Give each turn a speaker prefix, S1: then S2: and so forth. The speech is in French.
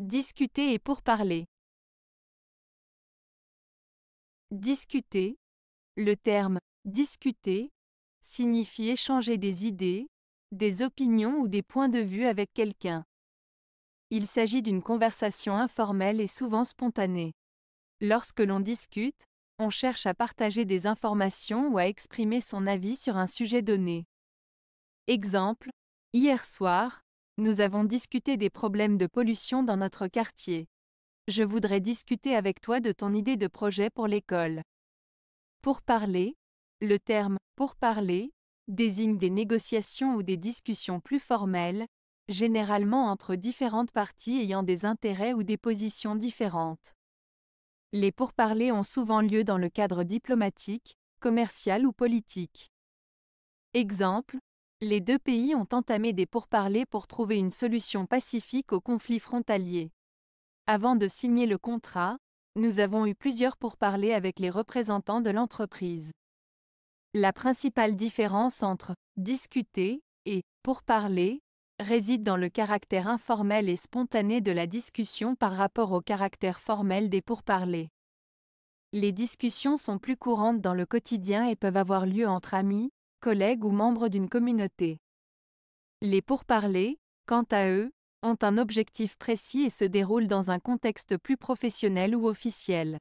S1: Discuter et parler
S2: Discuter. Le terme discuter signifie échanger des idées, des opinions ou des points de vue avec quelqu'un. Il s'agit d'une conversation informelle et souvent spontanée. Lorsque l'on discute, on cherche à partager des informations ou à exprimer son avis sur un sujet donné. Exemple, hier soir, nous avons discuté des problèmes de pollution dans notre quartier. Je voudrais discuter avec toi de ton idée de projet pour l'école. Pour parler, le terme pour parler désigne des négociations ou des discussions plus formelles, généralement entre différentes parties ayant des intérêts ou des positions différentes. Les pourparlers ont souvent lieu dans le cadre diplomatique, commercial ou politique. Exemple, les deux pays ont entamé des pourparlers pour trouver une solution pacifique au conflit frontalier. Avant de signer le contrat, nous avons eu plusieurs pourparlers avec les représentants de l'entreprise. La principale différence entre discuter et pourparler réside dans le caractère informel et spontané de la discussion par rapport au caractère formel des pourparlers. Les discussions sont plus courantes dans le quotidien et peuvent avoir lieu entre amis, collègues ou membres d'une communauté. Les pourparlers, quant à eux, ont un objectif précis et se déroulent dans un contexte plus professionnel ou officiel.